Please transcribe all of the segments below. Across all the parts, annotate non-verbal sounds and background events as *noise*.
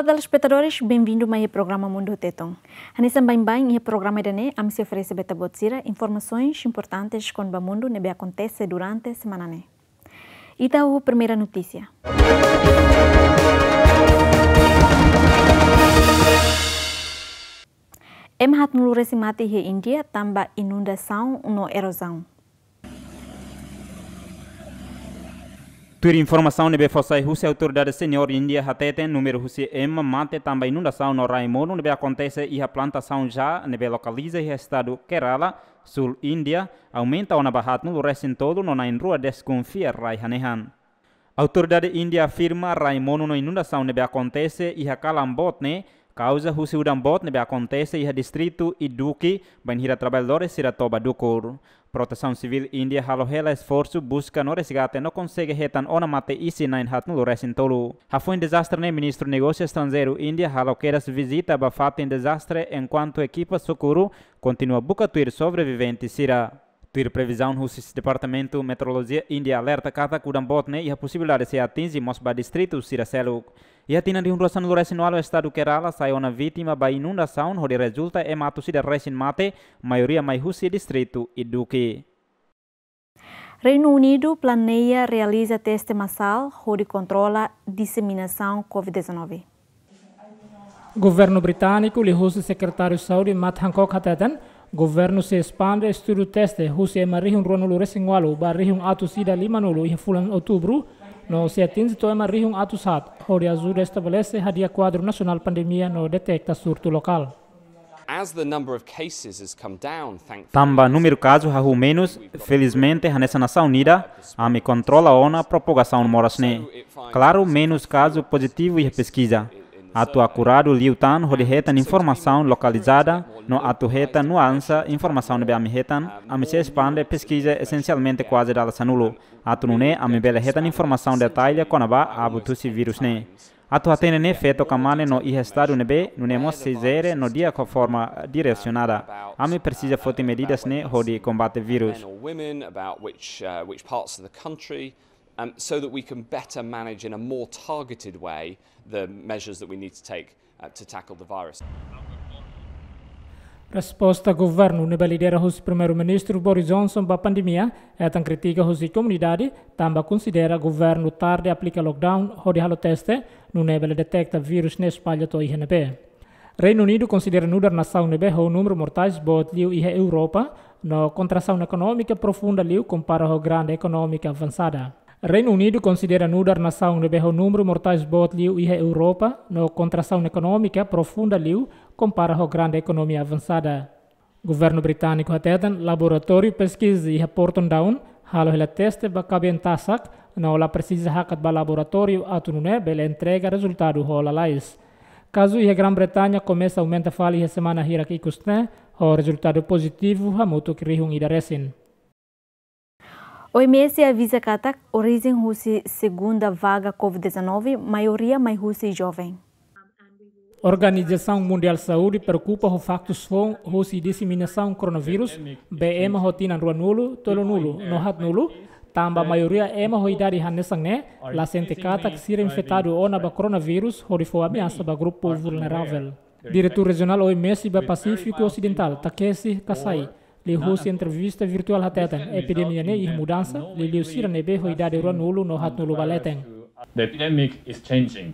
Olá telespectadores, bem-vindo ao programa Mundo Teton. Anissa bem bem e programa dane am se oferece beta botsira informações importantes com o mundo que acontece durante a semana né? E Ita tá o primeira notícia. Emhat nuluresi mati Índia India tamba inundação no erosão. Tur informação nebe fossai russe autoridade senhor India hatete número russe M mate também inundação no Raimono nebe acontece e a plantação já nebe localiza e estado Kerala, sul India. aumenta o nabahat no resto todo no na rua desconfia Raihanehan. Autoridade India afirma Raimono no inundação nebe acontece e a calambotne Causa Husi bot nebe acontece e distrito Iduki, banhira trabalhadores Siratoba do Couro. Proteção Civil Índia halohela esforço busca no resgate não consegue retan ona mate isi na inhat no loresin tolu. Hafun desastre ne ministro negócio estrangeiro Índia haloqueiras visita bafatem desastre enquanto equipa socorro continua bucatuir sobrevivente Sira. Ter previsão do Departamento de Meteorologia Índia alerta que Kudambotne e a possibilidade de se atingir Mosba Distrito, Siracelo. E a tina de inundação do resinal do estado Kerala saiu na vítima da inundação, onde resulta em matos de resin mate, maioria mais Rússia Distrito e Duque. Reino Unido planeia realiza teste massal onde controla disseminação Covid-19. Governo britânico, lhe o secretário de saúde Matt Hancock Hattaden, então, Governo se expande estudo teste Rússia marrihun ruanulu resingualu barrihun atu sida limanulu em fulan outubro no se atinge to marrihun atu sat Hori Azul estabelece hadia quadro nacional pandemia no detecta surto local. Tamba número casos rahu menos, felizmente nessa nação unida, a me controla ona propagação morasne. Claro, menos casos positivo e pesquisa. Atu acurado liutan holi hetan informação localizada, no atu reta nuança informação de ami a me se expande pesquisa essencialmente quase da sanulo. Atu nune ami bele hetan informação detalhe conaba abutusi vírus ne. Atu atene ne feto kamane no ihestado nebe, nune mo sezere no dia com forma direcionada. Ami precisa fote medidas ne hodi combate vírus. um, so that we can better manage in a more targeted way the measures that we need to take uh, to tackle the virus. Resposta governo na lidera hos primeiro-ministro Boris Johnson para pandemia é tão crítica hos comunidade, tamba considera governo tarde aplica lockdown ou halo teste, no nebele detecta vírus na espalha to INB. Reino Unido considera nudar nação nebe o número mortais bot liu ihe Europa, no contração econômica profunda liu compara ao grande econômica avançada. Reino Unido considera Nuda a nação de berro número mortais bot liu e Europa, no contração econômica profunda liu, compara com a grande economia avançada. Governo britânico até laboratório pesquisa e reportam down, halo hela teste ba cabem tasak, não la precisa hakat ba laboratório atunune bela entrega resultado rola lais. Caso e a Grã-Bretanha começa a aumentar falha semana que custã, o resultado positivo muito que hamuto kirihung resin. O MS avisa que a origem russa segunda vaga Covid-19, maioria mais russa e jovem. Organização Mundial de Saúde preocupa com o facto de russa disseminação coronavírus, BM rotina rua nulo, tolo nulo, no hat nulo, a maioria é ema hoidari hanesang né, la sente kata ksira infetado ona ba coronavírus horifo ameaça ba grupo vulnerável. Diretor regional OMS ba Pacífico Ocidental, Takeshi Kasai, Lihu se entrevista virtual hateta epidemia ne ih mudança li liu sira nebe hoidade ruan nulu no hat nulu baleteng. The epidemic is changing.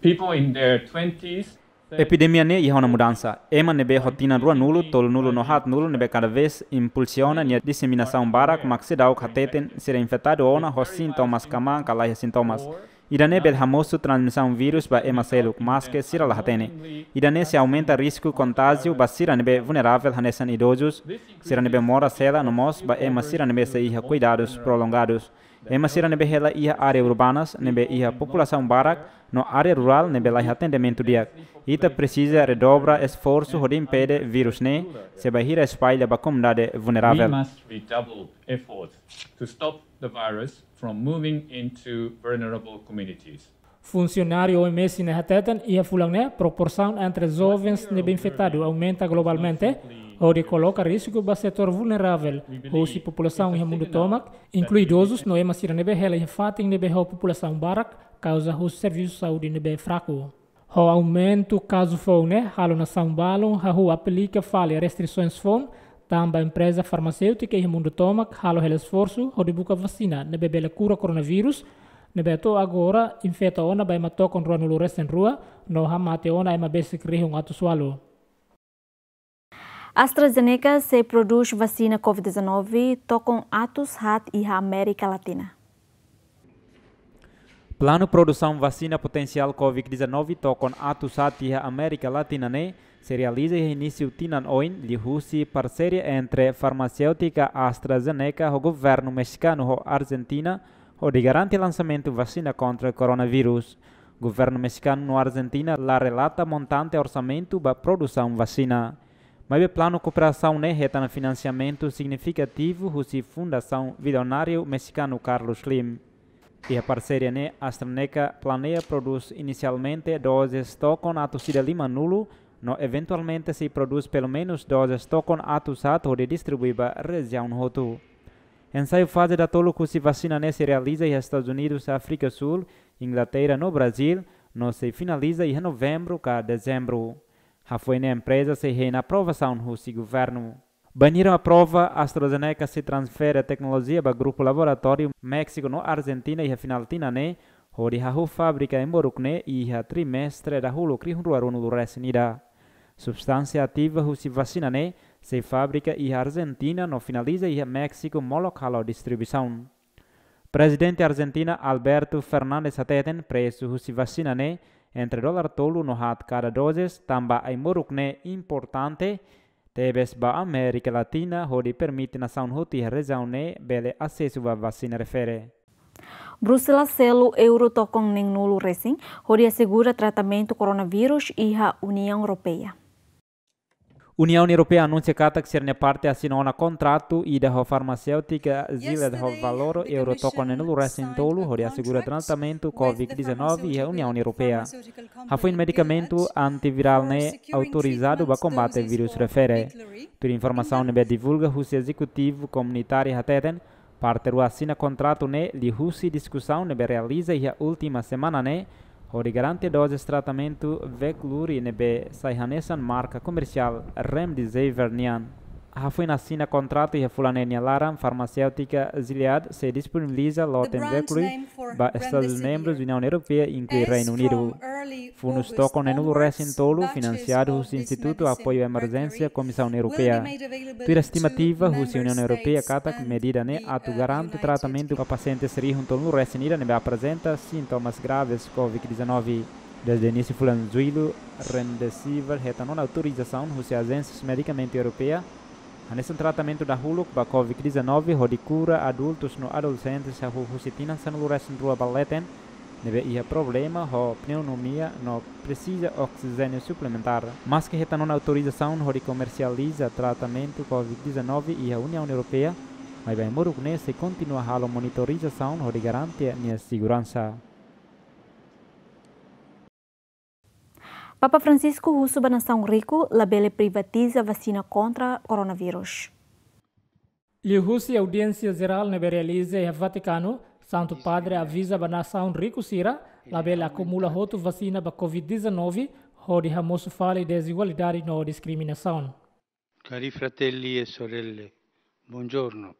People in their 20s Epidemia ne é uma mudança. Ema nebe rotina rua nulo, tolo nulo no hat nulo nebe cada vez impulsiona nia disseminação bara com maxidau kateten, será infectado ona, ho sintomas kaman, kalai sintomas. Irane Belhamoso transmissão vírus ba emaselu maske sira lahatene. Irane se aumenta risco contágio ba siranebe vulnerável hanesan idosos, siranebe mora sela no mos ba ema siranebe se iha cuidados prolongados. Ema siranebe hela iha área urbanas, nebe iha população barak, no área rural nebe la atendimento dia. Ita precisa redobra esforço hori impede vírus ne, se ba hira espalha ba comunidade vulnerável. We must redouble to stop the virus from moving into vulnerable communities. Funcionário OMS na Hatetan e a Fulané, proporção entre jovens de bem infectados aumenta globalmente, onde coloca risco para o setor vulnerável, ou se população em mundo toma, inclui idosos, não é mais irá nebe hela e fatem nebe a população barak, causa os serviços de saúde nebe fraco. O aumento caso fone, halo na São a rua aplica falha restrições fone, Tamba empresa farmacêutica e mundo toma halo hel esforço hodibuka vacina na bebela cura coronavírus Nebeto agora infeta ona bai mato con ruano lures en rua no hamate ona ema besi krihung atu swalo. AstraZeneca se produz vacina COVID-19 tocam atos hat e América Latina. Plano produção vacina potencial COVID-19 tocam atos hat e América Latina, né? se realiza o início Tinan-Oin de Rússia parceria entre farmacêutica AstraZeneca e o governo mexicano e Argentina, onde garante o lançamento de vacina contra o coronavírus. O governo mexicano na Argentina lá relata montante orçamento para produção de vacina. Mas o plano de cooperação né reta no financiamento significativo da Fundação Vidonário Mexicano Carlos Slim. E a parceria né, AstraZeneca planeia produzir inicialmente doses toconato de lima nulo no eventualmente se produz pelo menos dois atos atusato de a região rotu. Ensaio fase da tolo que se vacina né se realiza em Estados Unidos, África Sul, Inglaterra, no Brasil, não se finaliza em novembro a dezembro. A foi na empresa se reina aprovação do governo. Baniram a prova, AstraZeneca se transfere a tecnologia para o grupo laboratório México no Argentina e a finaltina né, onde a fábrica em Borucne né, e a trimestre da Hulu Krihunruarunu do Resnida. Substância ativa husi vacina ne, se fábrica e Argentina no finaliza e México molocalo distribuição. Presidente Argentina Alberto Fernández Ateten preço husi vacina ne, entre dólar tolo no hat cada doses, tamba ai morukne importante, Tebes ba América Latina, hodi permite nação huti região né, bele acesso a vacina refere. Bruxelas selo euro tocam nem nulo recém, hori assegura tratamento coronavírus e a União Europeia. Uniunea Europeană anunță că atac ser parte asină una contractul i de farmaceutică zile de valoro eurotoconenul recentolu hori asigură tratamentul COVID-19 e Uniunea Europeană. A fost medicamentul antiviral ne autorizat para combate vírus refere. Por informação ne divulga o executivo comunitário hateten parte o assina contrato ne li husi discussão ne realiza a última semana ne Horigarante doses tratamento Veclurinebe Saihanesan marca comercial Remdesivir Nian. Hafina ah, assina contrato e a Fulanenia Laram, farmacêutica Ziliad se disponibiliza Lotte Mercury para Estados membros da União Europeia, inclui Reino Unido. Fundos tocam no recentolo financiado do Instituto Apoio à Emergência Comissão Europeia. Tira estimativa, a União Europeia cata medida ne né, ato garante tratamento para pacientes rijunto no recenida ne né, apresenta sintomas graves COVID-19. Desde o início, Fulanzuilo, Remdesivir, não autorização, a Agência Medicamente Europeia, Anexo tratamento da Huluk, para covid 19 Rodicura, adultos no adolescentes, a Husitina, em Rua Baleten, Neve ia problema, ou pneumonia, não precisa oxigênio suplementar. Mas que retanona autorização, ho comercializa tratamento Covid-19 e a União Europeia, mas bem, Morugné se continua a monitorização, ho garante a segurança. Papa Francisco Russo a nação rico, labele privatiza vacina contra coronavírus. Russo e audiência geral ne realiza e Vaticano, Santo Padre avisa a nação rico sira, labele acumula outro vacina para Covid-19, rode Ramos fala de desigualdade e não discriminação. Cari fratelli e sorelle, buongiorno.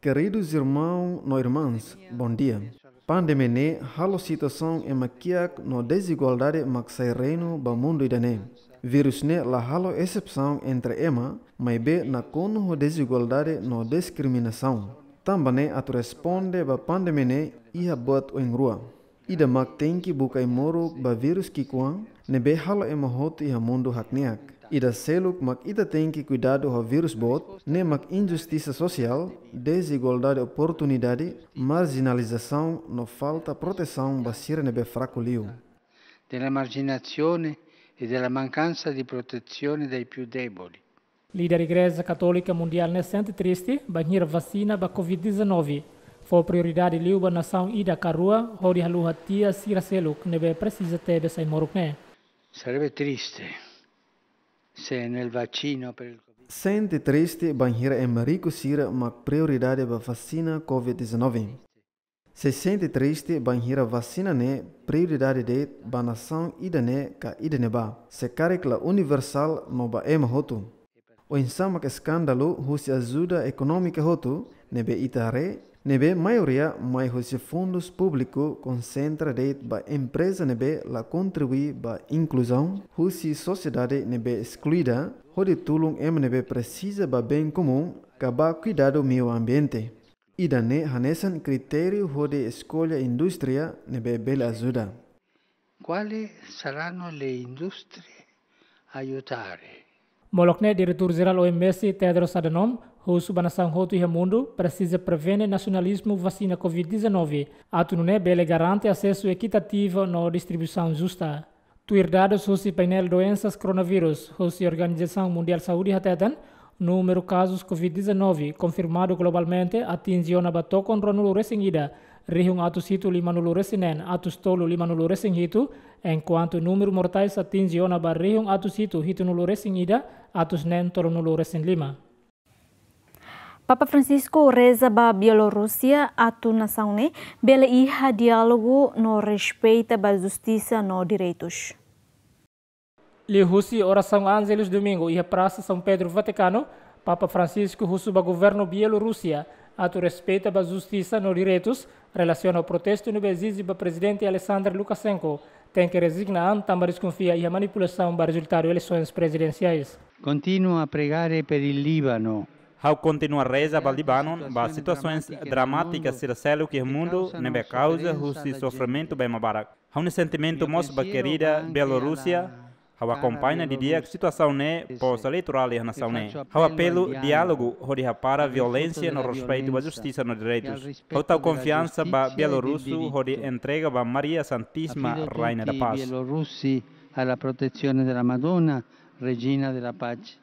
Queridos irmãos e irmãs, bom dia. Pandemene halo situação é maquiac no desigualdade maxai reino ba mundo idane. Vírus ne la halo excepção entre ema, mai be na cono desigualdade no discriminação. Tambane at responde ba pandemene iha bot o engrua. Ida mak tenki bukai moro ba vírus kikuan, nebe halo ema hot iha mundo hakniak. Ida seluk mak ida tem que cuidar do vírus bot, nem mak injustiça social, desigualdade oportunidade, marginalização, não falta proteção sira nebe fraco liu. da marginazione e da mancanza di protezione dos più deboli. Líder Igreja Católica Mundial na sente triste, banhir vacina para Covid-19. Foi prioridade liuba nação ida carua, hori haluhatia sira seluk, nebe precisa tebe sai morukne. Sarebbe triste sente triste, banheira em marico sira uma prioridade para vacina COVID-19. Se sente triste, banheira vacina né prioridade de ba banação idane ka idane ba se caricla universal no ba em hotu o insama que escândalo rusia ajuda econômica hotu nebe itare Nebe maioria mai os fundos público concentra deit ba empresa nebe la contribui ba inclusão, hoje sociedade nebe excluída, hoje tulung em nebe precisa ba bem comum, kaba cuidado meio ambiente. Idane hanesan critério hoje escolha indústria nebe bela ajuda. Quale saranno le industrie aiutare? Molokne diretor geral OMS Tedros Adhanom, Russo banação roto e mundo precisa prevenir nacionalismo vacina COVID-19. Atunune bele garante acesso equitativo na distribuição justa. Tuir dados sobre painel doenças coronavírus, sobre Organização Mundial Saúde Hatetan, número casos COVID-19 confirmado globalmente atingiu na Batocon Ronulu Resengida, rihung atus hitu lima nulu resinen atus tolu lima nulu resing hitu, enquanto número mortais atinge ona ba rihung atus hitu hitu nulu resing ida atus nen tolu nulu resing lima. Papa Francisco reza ba Bielorrússia atu nação bela iha diálogo no respeita ba justiça no direitos. Le Russi oração Angelos domingo e a praça São Pedro Vaticano, Papa Francisco russo ba governo Bielorrússia ato respeito da justiça no direitos relaciona ao protesto no Bezis para o presidente Alessandro Lukashenko tem que resignar, também desconfia e a manipulação para resultar eleições presidenciais. Continua a pregar para o Líbano. Ao continuar reza para o Líbano, para situações dramáticas se recelo que o mundo não é causa o sofrimento bem mabarak. Há um sentimento muito querida Bielorrússia, hawa acompanha que situação né pós-eleitoral nação né hawa apelo diálogo horiha para violência no respeito à justiça nos direitos outra confiança ba bielorrusso hori entrega ba Maria Santíssima Rainha da Paz bielorrussi alla protezione della Madonna Regina della Paz.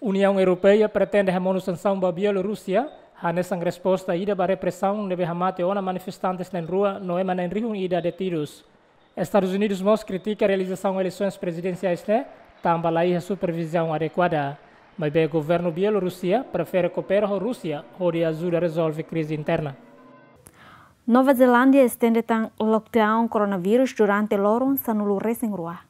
União Europeia pretende a manutenção da Bielorrússia a nessa resposta ida ba repressão debe hamate ona manifestantes na rua no nem rihun ida detidos. Estados Unidos mostra critica a realização de eleições presidenciais, né? Também lá a supervisão adequada. Mas o governo Bielorrússia prefere cooperar com a Rússia, onde ajuda a resolver a crise interna. Nova Zelândia estende o lockdown coronavírus durante loron sanulu resengrua.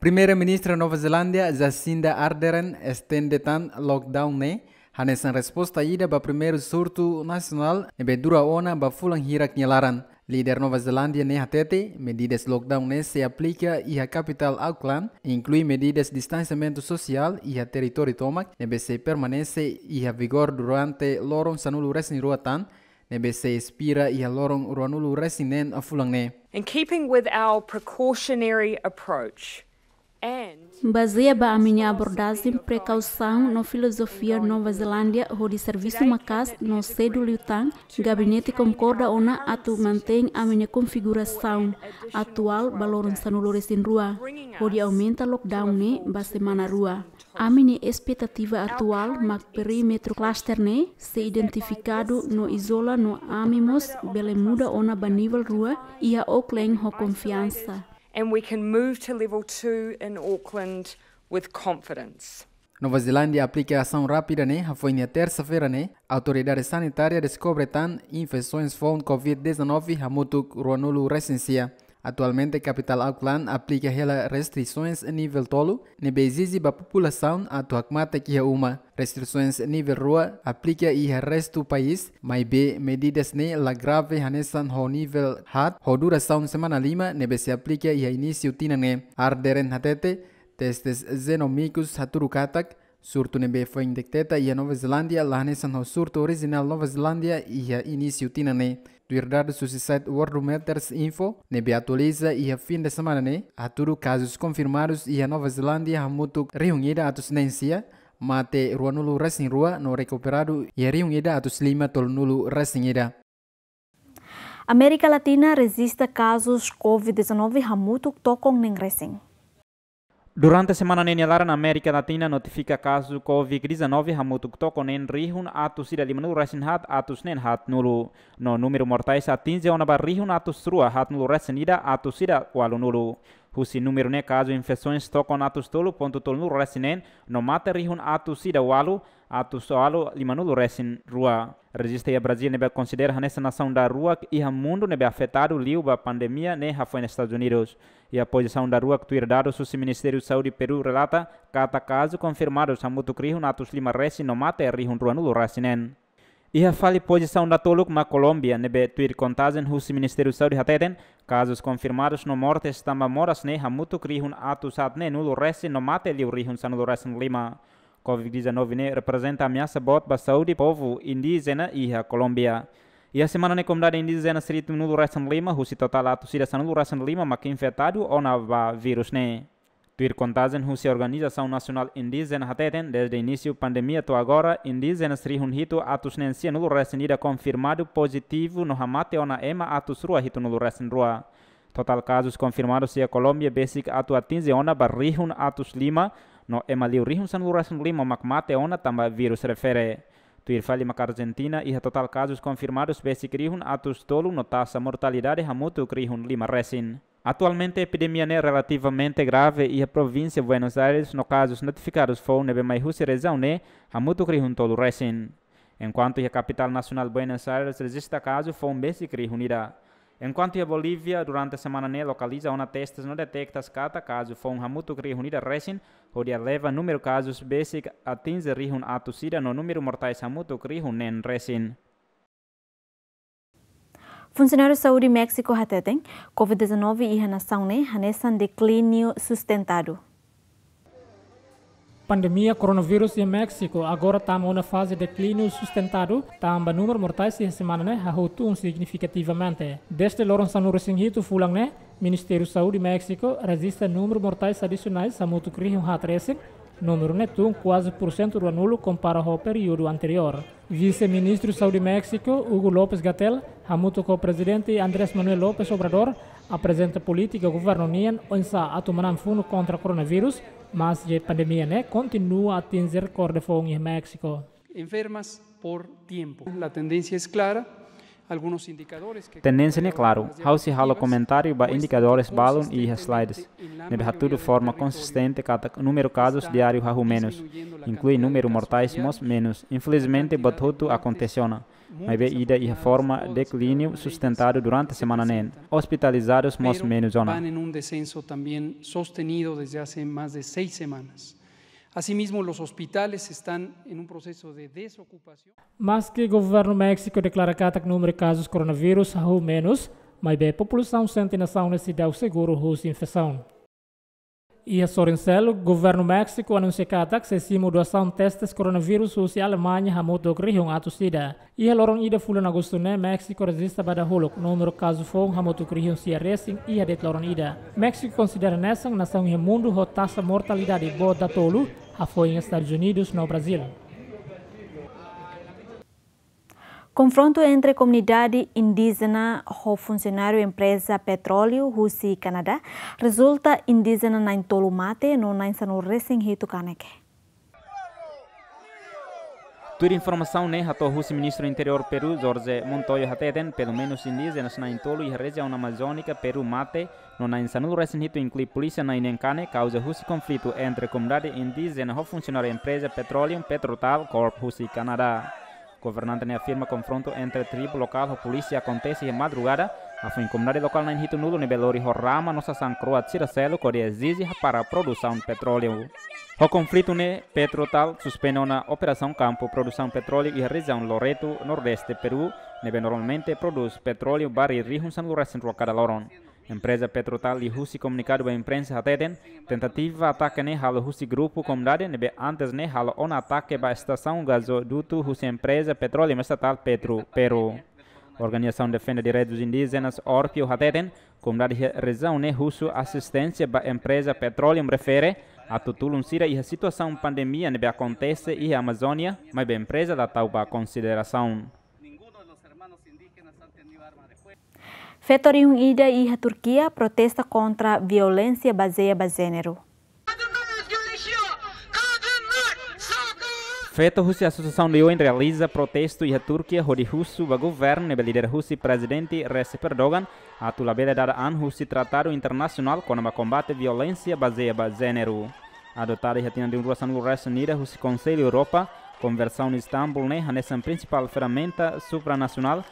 Primeira-ministra Nova Zelândia Jacinda Ardern estende o lockdown né? Hanesan resposta ida ba primeiro surto nacional e be dura ona ba fulang hirak nyelaran. Líder Nova Zelândia Neha atete, medidas lockdown nem se aplica e a capital Auckland inclui medidas de distanciamento social e a território tomac, se permanece e a vigor durante loron sanulu Resin ruatan, se expira e a loron ruanulu resinen a fulangne. In keeping with our precautionary approach, Baseia a minha abordagem, precaução na filosofia Nova Zelândia, di serviço macas no cedo liutang gabinete concorda ona atu mantém a minha configuração atual balorun sanulores em rua, onde aumenta lockdown ne ba semana rua. A minha expectativa atual, mac perímetro cluster ne, se identificado no isola no amimos, bele muda ona ba nível rua e a ho confiança. and we can move to level 2 in Auckland with confidence. Nova Zelândia aplica ação rápida, né? Foi na terça-feira, né? Autoridades sanitárias descobrem infecções com Covid-19 a muito Ruanulu Recensia. Actualmente capital Auckland aplica restricciones restrições nivel tolo, nebezizi ba população a tuakmata que é uma. Restrições nível rua aplica iha resto país, be medidas ne la grave hanesan ho nivel hat, ho duração semana lima, nebe se aplica e início tinane. Arderen hatete, testes zenomicus haturukatak, Surto nebe foi indecteta Ya Nova Zelandia, La hanesan ho surto original Nova Zelandia y a inicio tinane. Twitter do seu site Worldometers Info, nebe atualiza e a fim de semana ne a tudo casos confirmados e a Nova Zelândia há muito reunida a tosinência, mate ruanulu racing rua no recuperado e a reunida a toslima tolnulu racing ida. América Latina resiste casos COVID-19 há muito tocam nem recém. Durante a semana nenialara na América Latina notifica caso COVID-19 hamutu toko nen rihun atus ida limanu resin hat atus nen hat nulu. No número mortais atinge onaba rihun atus rua hat nulu resin ida atus ida walu nulu. Husi número ne caso infecções toko atus tolu ponto tolu nulu resinen no mata rihun atus ida walu atu soalo limanulu resin rua a Brasil nebe considera nessa nação da rua e a mundo nebe afetado liu ba pandemia ne ha foi nos Estados Unidos e a posição da rua que tuir dado o Ministério de Saúde Peru relata cada caso confirmado samutu krihu atus lima resin no mate rihun ruanulu rasinen Iha fale posição da Toluk ma Colômbia, nebe tuir contagem hus Ministério Saúde hateten, casos confirmados no mortes estamba moras ne hamutu krihun atu sat ne nulo resi no mate liu rihun sanulo resin lima. Covid-19 né, representa ameaça boa para a saúde do povo indígena e a Colômbia. E a semana na né, comunidade indígena seria no Rasan Lima, o total atucida no Rasan Lima, mas que é infectado ou não vírus, né? Tuir contagem, a Organização Nacional Indígena Hateten, desde o início da pandemia até agora, indígenas rihun hito atus nencia no resenida confirmado positivo no hamate ou na ema atus rua hito no de rua. Total casos confirmados se a Colômbia, Basic atu atinge ona barrihun atus lima, no emalio rihun san lurasun lima makmate ona tamba vírus refere tuir fali maka Argentina iha total casos confirmados besi rihun atus tolu no taxa mortalidade hamutu rihun lima resin. Atualmente a epidemia é relativamente grave e a província de Buenos Aires no casos notificados foram nebe mais russa região né hamutu krihun tolu resin. Enquanto a capital nacional Buenos Aires resista caso foi um besi krihun irá. Enquanto a Bolívia, durante a semana, né, localiza uma testes não detecta cada caso, foi um ramuto que reunida recém, onde leva número casos, basic a 15 rihun atusida no número mortais ramuto que reúnem recém. Funcionários de saúde México já COVID-19 e a nação, né, hanesan declínio sustentado pandemia coronavírus em México agora está na fase de declínio sustentado, também tá o número mortais esta semana né, aumentou significativamente. Desde Lorenzo Sanuro Singhito, Fulang, né, Ministério da Saúde de México registra número mortais adicionais a motocrismo R13, número neto quase por cento do anulo comparado ao período anterior. Vice-ministro da Saúde de México, Hugo López Gatel, junto com o presidente Andrés Manuel López Obrador, apresenta política governo em onde a tomar fundo contra o coronavírus mas a pandemia né, continua a atingir Cordofón em México. Enfermas por tempo. A tendência é clara. Alguns indicadores que... Tendência é claro. House halo comentário para indicadores balon e slides. de forma consistente cada número casos diário há menos, inclui número mortais menos. Infelizmente, batuto aconteciona. Uma bebida e reforma declínio sustentado durante a semana NEN. Hospitalizados mais menos ou não. Van em um descenso também sostenido desde há mais de seis semanas. Asimismo, os hospitais estão em um processo de desocupação. Mas que o governo México declara que o número de casos de coronavírus é menos, mas a população sente nação necessidade seguro de infecção. Ia é Sorencello, governo México anuncia que ataque sesimu doação testes coronavírus usia Alemanha hamoto krihong atu sida. Ia lorong ida fulan Agustune, né, México resista pada holok número caso fong hamoto krihong sia racing ia det lorong ida. México considera nessa nação e mundo ho taxa mortalidade boa datolu tolu, a foi Estados Unidos no Brasil. Confronto entre comunidade indígena e funcionário empresa petróleo Rússia e Canadá resulta indígena na Intolumate, no Nansano Racing rito caneque. Tudo informação né, ato Rússia ministro interior Peru Jorge Montoya hateden pelo menos indígenas na Intolo e região amazônica Peru mate no Nansano Racing rito inclui polícia na Inencane causa Rússia conflito entre comunidade indígena e funcionário empresa petróleo Petrotal Corp Rússia e Canadá. Governante ne afirma confronto entre tribo local e polícia acontece em madrugada. A comunidade local na Inhito Nudo, Nebelori Horrama, nossa San Croat Ciracelo, Coreia exige para a produção de petróleo. O conflito ne Petrotal suspendeu na Operação Campo, produção petróleo e região Loreto, Nordeste, Peru, que normalmente produz petróleo barril rihun san lurasin rocada loron. Empresa Petrotal e Rússia comunicado à imprensa ateden tentativa ataque ne halo grupo comunidade nebe antes ne halo on ataque ba estação gasoduto Russi empresa petróleo estatal Petro Peru. Organização defende direitos indígenas Orpio ateden comunidade região ne russo assistência ba empresa petróleo refere a tutulum sira e a situação pandemia nebe acontece e a Amazônia, mas a empresa da tal ba consideração. Fetore Ida e a Turquia protesta contra violência baseada em gênero. Feto Rússia Associação de ONU realiza protesto e a Turquia hori russo o governo e líder russo presidente Recep Erdogan a tulabeda dar an russo tratado internacional com a combate violência baseada em gênero. Adotada já tinha de Ruasan Urresa Unida o Conselho Europa, conversão em Istambul, né, nessa principal ferramenta supranacional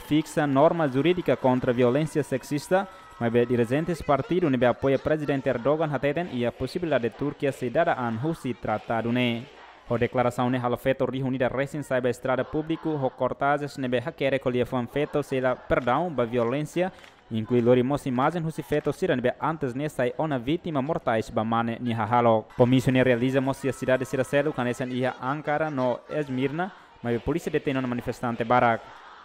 fixa norma jurídica contra violência sexista, mas dirigentes partido nebe apoia presidente Erdogan hateten e a possibilidade de Turquia a um russo tratado ne. A declaração de hal feto reunida recém saiba estrada público, o cortagens nebe haquere colhia fan feto será perdão ba violência, inclui imagens que husi feto sira nebe antes ne sai ona vítima mortais ba mane ni hahalo. Comissão ne realiza mosi a cidade sira selo canesan ia Ankara no Esmirna, mas a polícia detém um manifestante barak.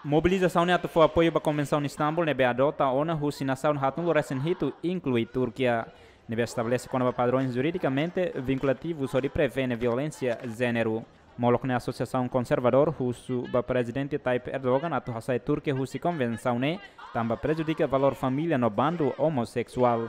Mobilização itu foi apoio para a Convenção de Istambul, nebe adota ona Nação, hatun recent hitu inclui Turquia, nebe estabelece quando padrões juridicamente vinculativos sobre prevene violência gênero. Molok ne Associação Conservador Russo ba presidente Tayyip Erdogan atu hasai Turquia Russi Convenção ne tamba prejudica valor família no bando homossexual.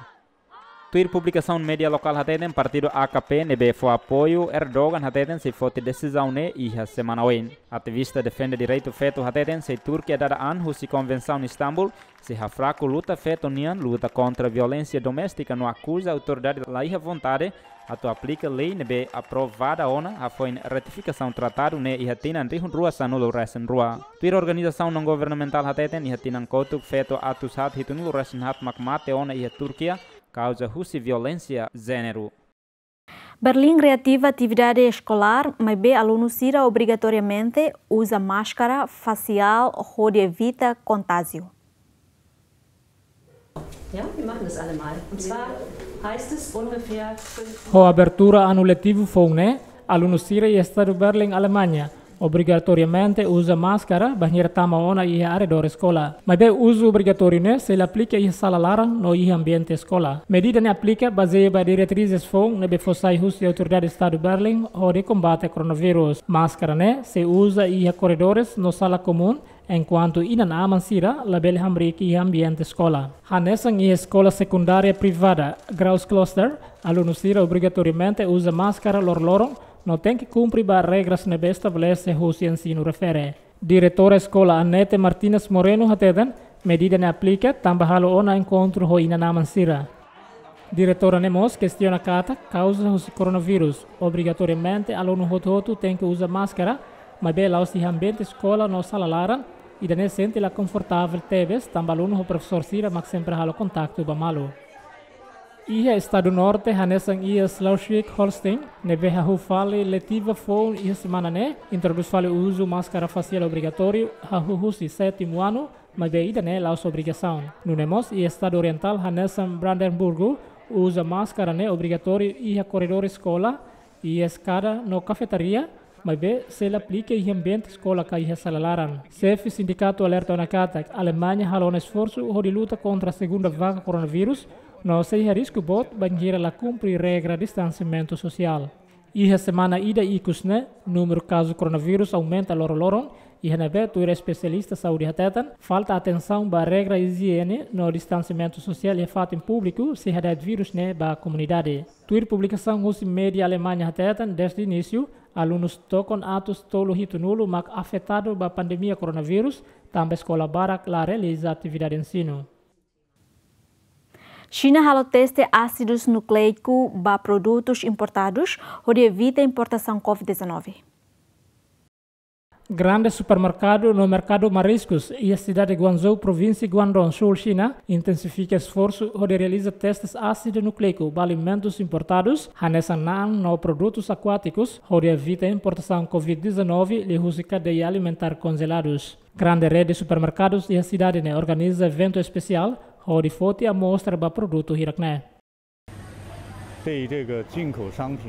Tuir publicação no media local hateden partido AKP nebe foi apoio Erdogan hateden se fote decisão ne e a semana oin. Ativista defende direito feto hateden se Turquia dada anhu se convenção em Istambul se ha fraco luta feto nian luta contra violência doméstica no acusa a autoridade da iha vontade atu aplica lei nebe aprovada ona a foi ratificação tratado ne iha tinan rihun rua sanulo resen rua. Tuir organização não governamental hateden iha tinan kotuk feto atus hat hitunilo resen hat makmate ona iha Turquia causa russa violência gênero. Berlim reativa atividade escolar, mas bem alunos irá obrigatoriamente usa máscara facial, rodeia evita contágio. Ja, wir machen das alle mal. Und zwar heißt es ungefähr... abertura ano letivo foi, né? Alunos irá e Estado Berlim, Alemanha obrigatoriamente usa máscara banheira tama ona e área da escola. Mas bem uso obrigatório né, se ele aplica em sala lara no ambiente escola. Medida ne aplica baseia para diretrizes FON ne befossai russo e autoridade do Estado de Berlim ou de combate ao coronavírus. Máscara né, se usa em corredores no sala comum enquanto inan aman sira label hamriki ambiente escola. Hanesan e escola secundária privada, Graus Cluster, alunos sira obrigatoriamente usa máscara lor lorong não tem que cumprir as regras que estabelece o ensino refere. Diretora escola Anete Martínez Moreno hatedan, medida ne aplica tambahalo ona encontro ho inanaman sira. Diretora Nemos questiona cata causa do coronavírus. Obrigatoriamente, aluno rototo tem que usar máscara, mas bela os de ambiente escola não salalaram e da sente confortável também aluno o professor sira, mas sempre halo contacto o malo. Ia Estado Norte hanesan ia Schleswig Holstein neve hahu fale letiva fon e semana né introduz fale uso máscara facial obrigatório hahu husi sétimo ano mas ida né laus obrigação no nemos ia Estado Oriental hanesan Brandenburgo usa máscara né obrigatório ia corredor escola ia escada no cafetaria, mas be se ele aplica em ambiente escola que ia salalaran. CEF Sindicato alerta na cata, Alemanha ralou um esforço de luta contra a segunda vaga coronavírus, não sei risco bot banheira la cumpre regra de distanciamento social. a semana ida ikusne, número caso coronavírus aumenta loro loron, iha nebe tuira especialista saúde falta atenção ba regra higiene no distanciamento social e fato em público se hadet vírus ne ba comunidade. Tuir publicação husi media Alemanha hatetan desde início, alunos tocam atos tolo hito nulo mac afetado ba pandemia coronavírus, também escola barak la realiza atividade ensino. China halou teste ácidos nucleicos para produtos importados, onde evita é a importação Covid-19. Grande supermercado no mercado Mariscos e a cidade de Guangzhou, província de Guangdong, sul China, intensifica esforço onde realiza testes ácido nucleico para alimentos importados, Hanesanan no produtos aquáticos, onde evita é a importação Covid-19 e russa cadeia alimentar congelados. Grande rede de supermercados e a cidade né, organiza evento especial og de får til å mostre produtos irakné.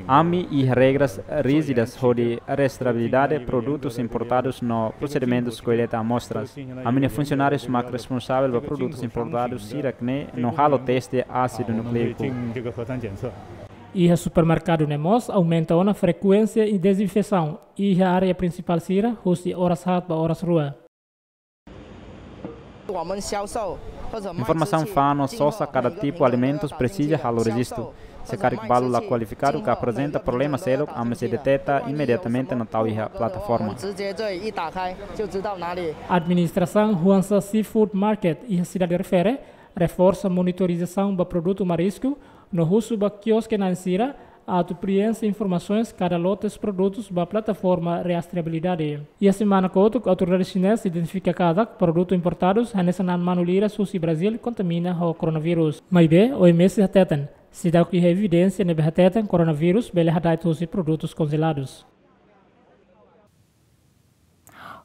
AMI e regras rígidas sobre rastreabilidade de produtos importados no procedimento de coleta amostras. A minha funcionária é responsável por produtos importados iracne no ralo teste ácido nucleico. E o supermercado Nemos aumenta a frequência e desinfecção e a área principal sira, hoje horas hat para horas rua. Informação FANO associa cada tipo de alimentos precisa ao registro. Se carregado la qualificado que apresenta problema cedo, a se detecta imediatamente na tal plataforma. A administração huanza Seafood Market e a cidade refere reforça a monitorização do produto marisco no uso da quiosque na Ansira, apropriam-se informações cada lotes produtos da plataforma rastreabilidade. E a semana que outro a autoridade chinesa identifica cada produto importados nessa manulira susi Brasil contamina o coronavírus. Mas bem, o MS atetem. Se dá que é evidência de atetem coronavírus, bele hadai produtos congelados.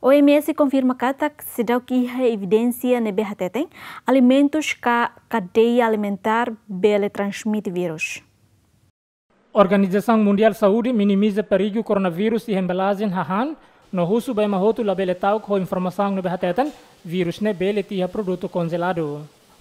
OMS confirma katak sedau kiha é evidência de hateteng alimentos ka cadeia alimentar bele transmite vírus. Organização Mundial de Saúde minimiza perigo coronavírus e embelagem Hahan. No russo bem mahoto labele tal com informação no behatetan, vírus ne bele tia produto congelado.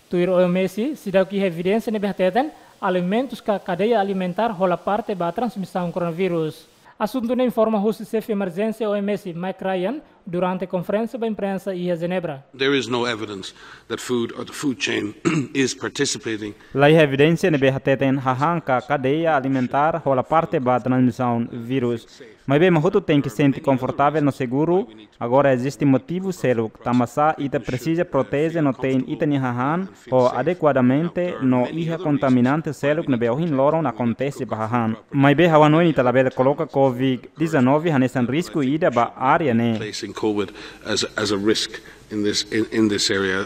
Tuir o Messi, se dá que evidência ne behatetan, alimentos cadeia alimentar rola parte da transmissão coronavírus. Assunto informa o chefe de emergência OMS Mike Ryan durante a conferência da imprensa em Genebra. There is no evidence that food or the food chain *clears throat* is participating. La evidência ne behateten hahang ka cadeia alimentar hola parte ba transmissão vírus mas bem, Mahuto tem que sentir confortável no seguro. Agora existe motivo sério. Tamasá ita precisa proteger no tem ita nihahan ou adequadamente no iha contaminante sério no beohin loron acontece bahahan. Mas bem, hawa noini talabela coloca COVID-19 hanesan risco ida ba área né in this in, in this area.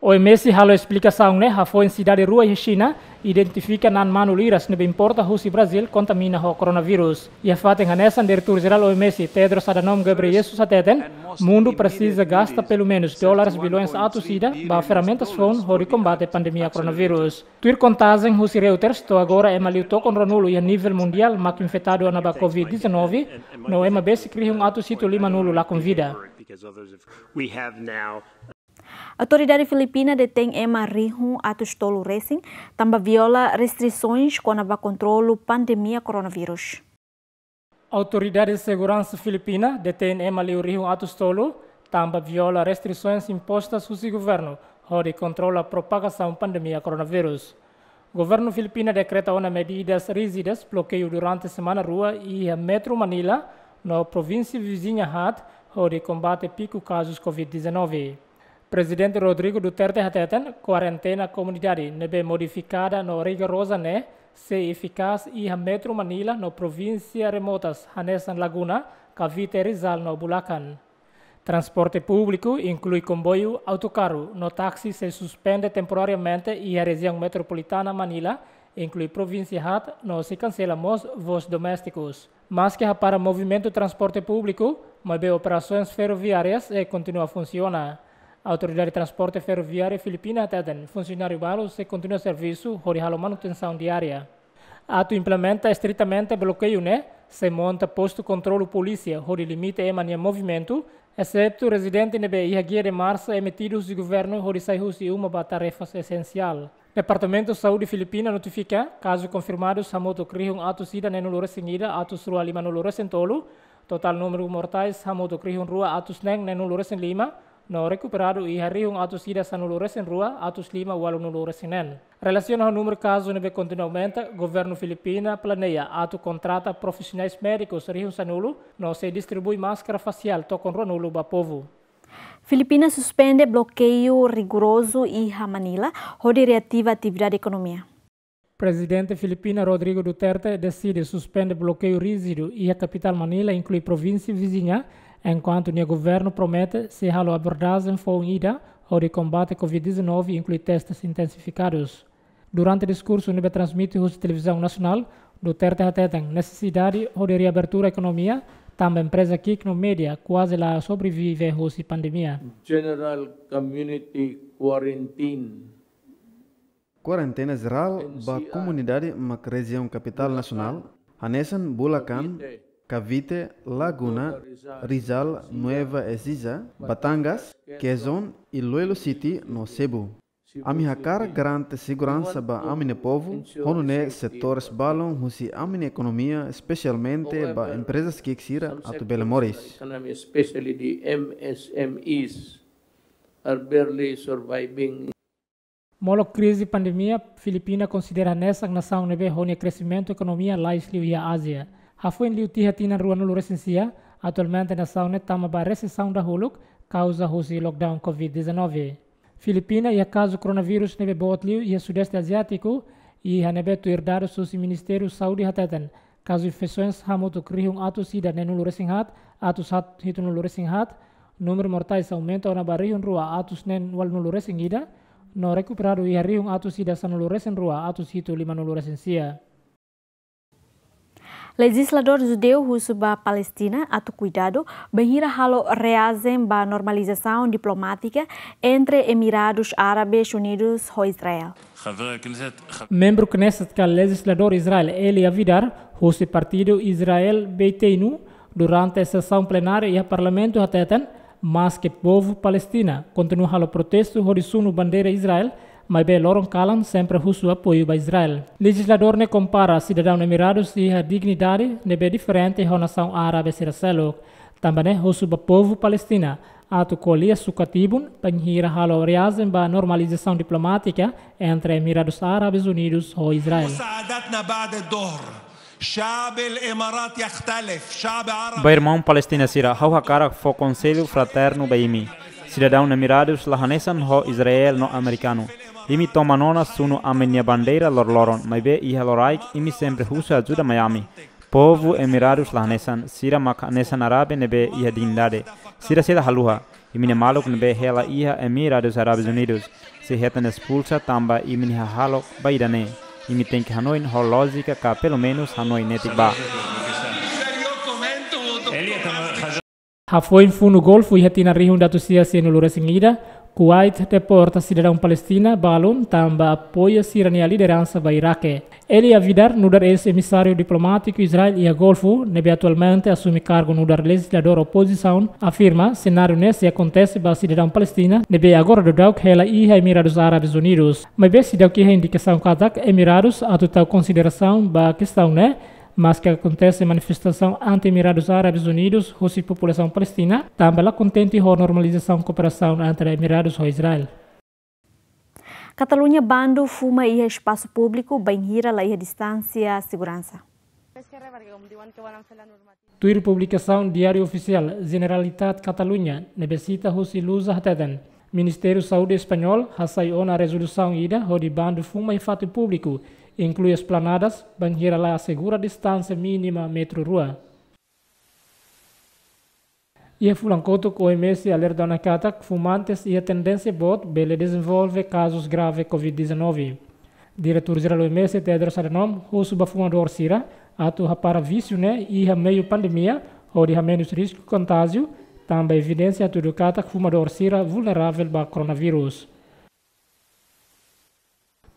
OMS halo explicação né, ha foi em cidade rua em China, identifica nan manuliras nebe importa husi Brasil contamina o coronavírus. E a fato em Hanessan, diretor geral OMS, Tedros Adhanom Ghebreyesus ateten, mundo precisa gastar pelo menos dólares bilhões atusida para ferramentas fon hori combate pandemia coronavírus. Tuir contagem husi Reuters to agora é maliuto com ronulo e a nível mundial mac infectado na COVID-19, no é MB se cria um atusito lima nulo la convida. We have Autoridade filipina detém Emma Rihun atos tolo racing, também viola restrições quando a controlo pandemia coronavírus. Autoridade de segurança filipina detém Emma Liu Rihun atos tolo, também viola restrições impostas pelo governo, onde controla a propagação da pandemia coronavírus. O governo filipino decreta uma medidas rígidas bloqueio durante a semana rua e a metro Manila, na província vizinha Hat, ou de combate pico casos Covid-19. Presidente Rodrigo Duterte Hateten, quarentena comunidade nebe modificada no rigorosa né, se eficaz e a Metro Manila no província remotas Hanesan Laguna, Cavite Rizal no Bulacan. Transporte público inclui comboio, autocarro, no táxi se suspende temporariamente e a região metropolitana Manila inclui província hat, nós cancelamos voos domésticos. Mas que para movimento transporte público, mas bem operações ferroviárias e eh, continua a funcionar. A Autoridade de Transporte Ferroviário Filipina tem funcionário balo se continua serviço, horihalo manutenção diária. A implementa estritamente bloqueio, né? Se monta posto controle polícia, hori limite e mania movimento, excepto residente na Bahia de Março, emitidos do governo Horisai e uma para tarefas essencial. Departamento de Saúde Filipina notifica, caso confirmado, Samoto Krihun atos ida neno lura seguida, atos rua lima no total número mortais, Samoto Krihun rua atos neng neno lura lima, no recuperado e hari hung atus ida sanuluras em rua, atus lima walunuluras em en. Relaciona ao número de casos neve continua aumenta, governo filipina planeia ato contrata profissionais médicos rio sanulu, não se distribui máscara facial tocon ronulu ba povo. Filipinas suspende bloqueio rigoroso e Manila, onde reativa a atividade da economia. Presidente filipina Rodrigo Duterte decide suspender bloqueio rígido e a capital Manila, inclui província vizinha, enquanto o governo promete se a abordagem for unida o de combate à Covid-19 inclui testes intensificados. Durante o discurso nível transmitido pela televisão nacional, Duterte atenta necessidade de reabertura da economia, também empresa aqui que no média quase lá sobrevive à pandemia. General Community Quarantine Quarentena geral da comunidade na região capital nacional, Hanesan Bulacan, Cavite, Laguna, Rizal, Nueva Ecija, Batangas, Quezon e Luelo City, no Cebu. A minha Amihakar garante segurança a minha povo, honune setores balon a minha economia, especialmente para empresas que exira a tu Especially the MSMEs are Molo crise pandemia, Filipina considera nessa nação nebe o crescimento economia lá e Ásia. Hafuen liutih hatinan ruan ulu recensia, atualmente na sauna tama ba recessão da huluk, causa rusi lockdown COVID-19. Filipina ia caso coronavírus nebe botliu ia sudeste asiático e hanebe tu herdado susi ministério saúde hateten, caso infecções hamutu krihung atu sida nenulu resinghat, atu sat hitunulu resinghat, número mortais aumenta na barrihun rua atus nen wal nulu resingida, no recuperado ia rihung atu sida sanulu resen rua atus hitu lima nulu resensia. Legislador judeu russo ba Palestina, ato cuidado, benhira halo reazem ba normalização diplomática entre Emirados Árabes Unidos e Israel. Membro Knesset que legislador Israel Eli Avidar, russo partido Israel Beiteinu, durante a sessão plenária e a parlamento até mas que povo palestina continua halo protesto horizonte bandeira Israel, Maibe Loron Kalan sempre seu apoio para Israel. Legislador ne compara cidadão Emirados e a dignidade nebe diferente a nação árabe Siracelo. Também husu é para povo Palestina. Ato colia sucatibun panhira halo riazen ba normalização diplomática entre Emirados Árabes Unidos e Israel. Ba irmão Palestina será. o fo conselho fraterno baimi cidadão emirados lahanesan ho Israel no americano. Imi toma nona suno a minha bandeira lor loron, mas be iha loraik imi sempre husa ajuda Miami. Povo emirados lahanesan, sira makanesan arabe nebe iha dindade. Sira seda haluha, imi ne malok nebe hela iha emirados árabes unidos. Se retan expulsa tamba imi ne halok baidane. Imi tem que hanoin ho lógica ka pelo menos Hanoi netik ba. Hafoin funu gol fui hatina rihun datu sia senu lura singida, Kuwait deporta cidadão palestina balun tamba apoia Sirani a liderança da Iraque. Eli Avidar, nudar ex-emissário diplomático Israel e a Golfo, nebe atualmente assume cargo nudar legislador oposição, afirma cenário nesse acontece ba cidadão palestina, nebe agora do Dauk Hela e Emirados Árabes Unidos. Mas be se deu que a indicação kadak Emirados, a total consideração ba questão, né? mas que acontece manifestação anti-Emirados Árabes Unidos, Rússia e população palestina, também contente com a normalização e cooperação entre Emirados e Israel. Catalunha bando fuma e é espaço público, bem hira lá e distância, segurança. Tuir publicação Diário Oficial Generalitat Catalunha, Nebesita Rússia Lusa Hateden. Ministério Saúde Espanhol, Hassaiona Resolução Ida, Rodibando Fuma e Fato Público, inclui esplanadas, banheira lá a segura distância mínima metro-rua. E flancoto com OMS alerta na cata que fumantes e a tendência bot bele desenvolve casos graves Covid-19. Diretor-geral OMS Tedros Adhanom, o subafumador Sira, atua para vício né, e a meio pandemia, onde há menos risco de contágio, também evidência tudo cata que fumador Sira vulnerável ao coronavírus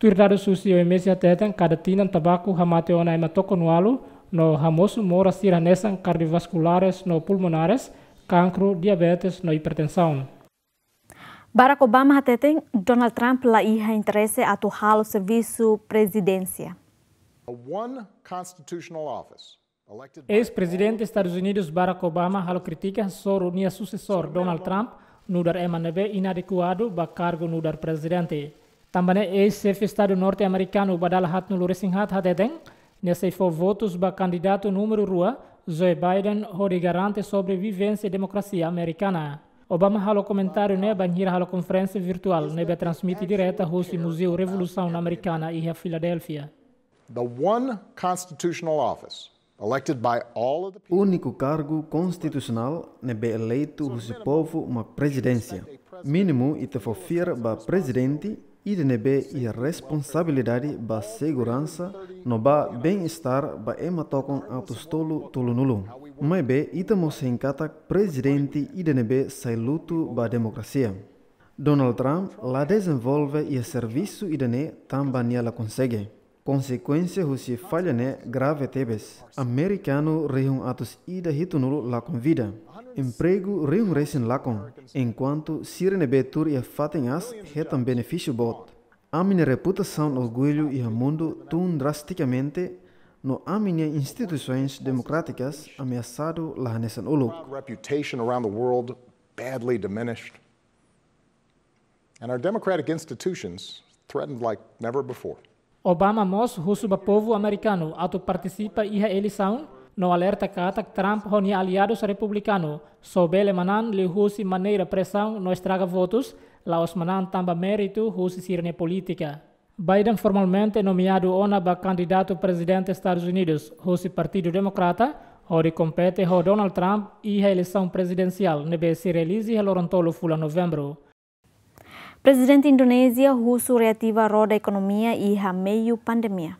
tuirdaru susi o emesia tetan kadatinan tabaku hamateona hematoconualu no hamoso mora siranesan cardiovasculares no pulmonares, cancro, diabetes no hipertensão. Barack Obama hateten Donald Trump la iha interesse atu halo serviço presidência. Ex-presidente dos Estados Unidos Barack Obama halo critica sobre o sucessor Donald Trump no dar emaneve inadequado ba cargo no dar presidente. Também é e chefe Estado norte-americano badal hat nulur singhat hat edeng, nesse for votos ba candidato número rua, Joe Biden hori garante sobrevivência e democracia americana. Obama halo comentário na banhira halo conferência virtual ne be transmite direta ao Museu Revolução Americana e a Filadélfia. O Único cargo constitucional ne be eleito o povo uma presidência. Mínimo ite for fir ba presidente IDNB e responsabilidade da segurança no ba bem-estar ba ematocon atostolo tulunulu. Mas be itamo em encata presidente IDNB sailuto da democracia. Donald Trump la desenvolve e serviço IDNE também niela consegue. Consequência você falha né grave tebes. Americano riam atos ida hitunulu la convida. Emprego riam recin lacon. Enquanto sirene betur e fatem as retam benefício bot. A minha reputação, orgulho e o mundo tun drasticamente no a minha instituições democráticas ameaçado la nesan uluk. Reputation around the world badly diminished. And our democratic institutions threatened like never before. Obama mos husuba povo americano ato participa iha eleição no alerta que Trump honi aliados republicano sobele manan le husi maneira pressão no estraga votos os manan tamba mérito husi sirne política. Biden formalmente nomeado ba candidato presidente dos Estados Unidos, husi Partido Democrata, onde compete ho Donald Trump iha eleição presidencial nebe se realize haloron tolo fula novembro. Presiden Indonesia husu reativa roda ekonomia iha rameio pandemia.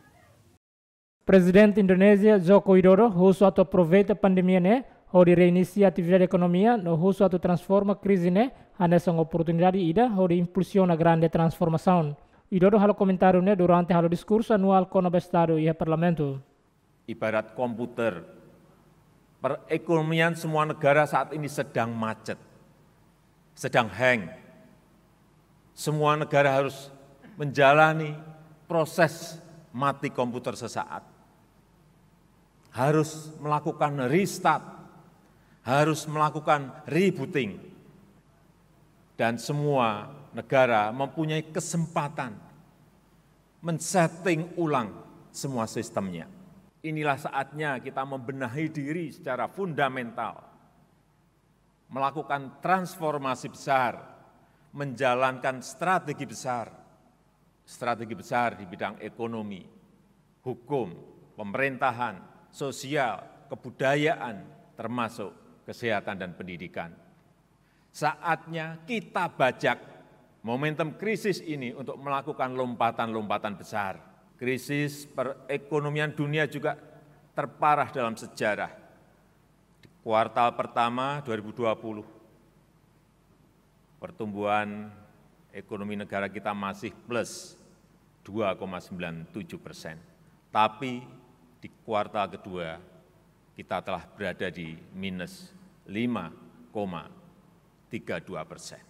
Presiden Indonesia Joko Widodo husu atau aproveita pandemia né, hori reinicia atividade economia, no husu atau transforma krisi ne anessa uma oportunidade ida, impulsion impulsiona grande transformação. Widodo halo comentário ne durante halo diskurs anual kono bestado iha parlamento. Ibarat komputer, perekonomian semua negara saat ini sedang macet, sedang hang, semua negara harus menjalani proses mati komputer sesaat. Harus melakukan restart, harus melakukan rebooting. Dan semua negara mempunyai kesempatan men-setting ulang semua sistemnya. Inilah saatnya kita membenahi diri secara fundamental, melakukan transformasi besar menjalankan strategi besar, strategi besar di bidang ekonomi, hukum, pemerintahan, sosial, kebudayaan, termasuk kesehatan dan pendidikan. Saatnya kita bajak momentum krisis ini untuk melakukan lompatan-lompatan besar. Krisis perekonomian dunia juga terparah dalam sejarah. Di kuartal pertama 2020, pertumbuhan ekonomi negara kita masih plus 2,97 persen. Tapi di kuartal kedua kita telah berada di minus 5,32 persen.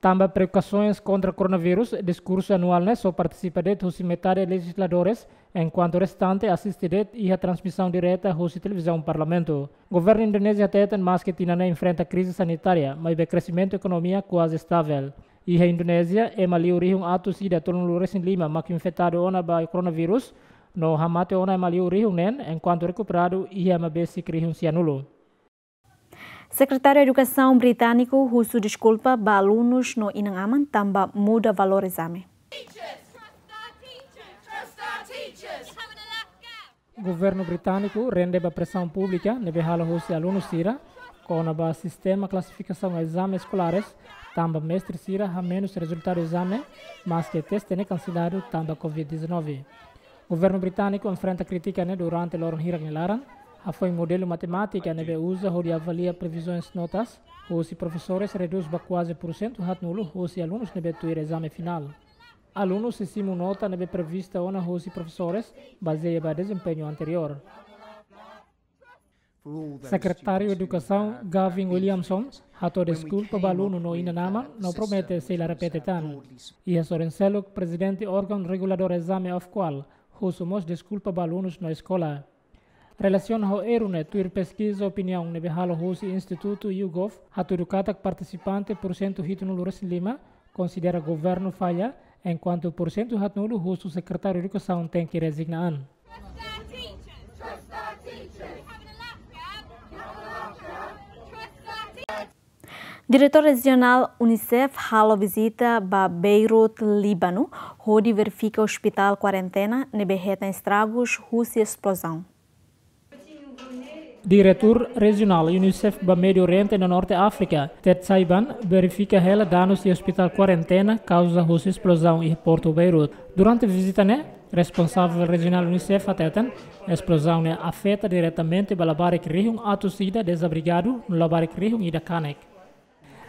Tamba precauções contra o coronavírus, discurso anual né, só participa de os metade legisladores, enquanto o restante assiste de a transmissão direta da televisão parlamento. O governo indonésia tem mais que Tina enfrenta crise sanitária, mas o crescimento da economia quase estável. E a Indonésia é uma liuri um ato se da lures em Lima, mas infectado ona ba coronavírus, no hamate ona é uma liuri um nen, enquanto recuperado e é uma besi um cianulo. Secretário de Educação britânico russo desculpa para alunos no Inangaman tamba muda valor exame. O governo britânico rende a pressão pública neve hala russo alunos sira com o sistema classificação exames escolares tamba mestre sira a menos resultado exame mas que teste ne cancelado tamba covid-19 governo britânico enfrenta crítica durante durante loron hirak laran foi um modelo matemático que né, usa onde avalia previsões notas. Os professores reduz para quase por cento hat nulo, os alunos nebe né, ter exame final. Alunos estimam nota nebe né, prevista ona os professores baseia para desempenho anterior. Secretário de Educação Gavin Williamson, ator de school para aluno no Inanama, não promete se ele repete tanto. E a é Sorencelo, presidente órgão regulador exame of qual, os humos de desculpa para alunos na escola. Relacion ho erune tuir pesquisa opinião nebe halo husi instituto YouGov haturu katak participante por cento hito nulo lima considera governo falha enquanto por cento hat nulo husu secretário de educação tem que resignar. Diretor regional Unicef halo visita ba Beirut, Líbano, onde verifica o hospital quarentena nebe estragos russa explosão. Diretor regional Unicef para Médio Oriente e Norte África, Ted Saiban, verifica ela danos de hospital quarentena causa russa explosão em Porto Beirute. Durante a visita, né, responsável regional Unicef a explosão né, afeta diretamente a Labarek Rihun, a torcida desabrigado no Labarek Rio e da canec.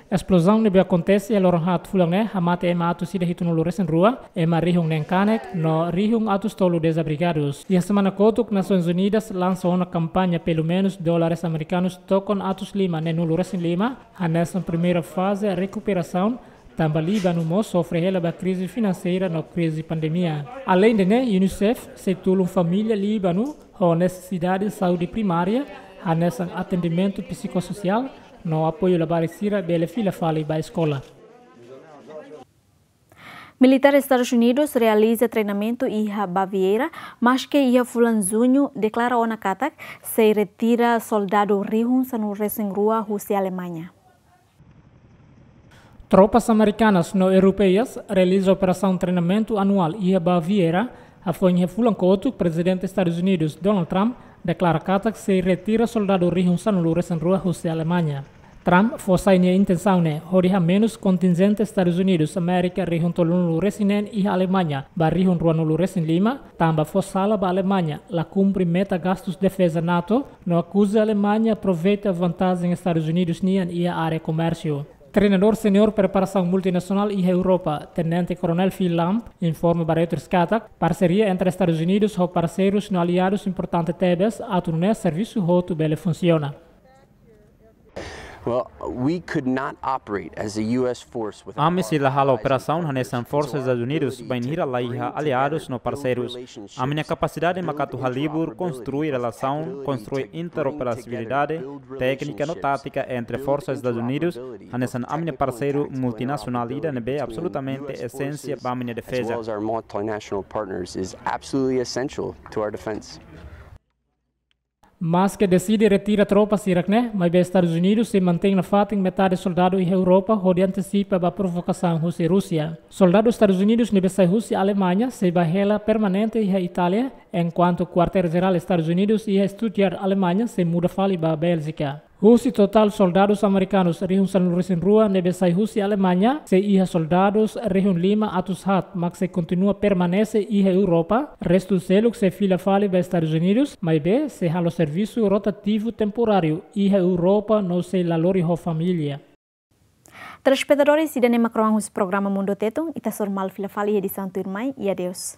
Explosão nebe acontece e lorong hat fulang ne hamate ema atu sida hitu no en rua ema rihung neng kanek no rihung atus tolu desabrigados. E a semana kotuk Nações Unidas lançou uma campanha pelo menos dólares americanos tocam atus lima ne nulures lima a nessa primeira fase recuperação Tamba Líbano mo sofre releva crise financeira na crise pandemia. Além de né, UNICEF setulum família Líbano com necessidade de saúde primária, a nessa atendimento psicossocial, no apoio da parecida bela fila fala e escola. Militar Estados Unidos realiza treinamento em Baviera, mas que Ia fulanzunho declara ona katak se retira soldado rihun sanu resen rua Rússia Alemanha. Tropas americanas não europeias realizam operação treinamento anual em Baviera, a fonha Fulancoto, presidente dos Estados Unidos Donald Trump declara katak se retira soldado rihun sanu resen rua Rússia Alemanha. Trump forçar a intenção né hori menos contingente Estados Unidos América região tolun resinen e Alemanha barrihun do luresin Lima também forçá a Alemanha la cumpre meta gastos defesa NATO no acusa Alemanha aproveita vantagem Estados Unidos nian e a área comércio Treinador senior preparação multinacional e Europa, Tenente Coronel Phil Lamb, informa para outros Katak, parceria entre Estados Unidos e parceiros no aliados importante Tebes, a turnê serviço roto bele funciona. AMIS e a operação Hanesan Forças dos Unidos bem Laiha aliados no parceiros. A minha capacidade Makatu Halibur construir relação, construir interoperabilidade técnica no tática entre forças dos Unidos, Hanesan a minha parceiro multinacional ida nebe absolutamente essência para a minha defesa mas que decide retirar tropas iraquenhas, mas os Estados Unidos se mantém na fata em metade dos soldados e Europa, onde antecipa a provocação russa e Rússia. Soldados dos Estados Unidos, Universidade Rússia e Alemanha se barrela permanente e Itália enquanto quartel-geral Estados Unidos ia Stuttgart, Alemanha, se muda para a Bélgica. Rússia total soldados americanos reuniram-se em rua sai Rússia Alemanha, se ia soldados reuniram Lima atus hat, mas se continua permanece ia Europa, resto selo se fila fale para Estados Unidos, mas be se halo serviço rotativo temporário ia Europa não se lalori ho família. Traspedadores se dane macroan programa Mundo Teton, ita mal fila fale edição turmai e adeus.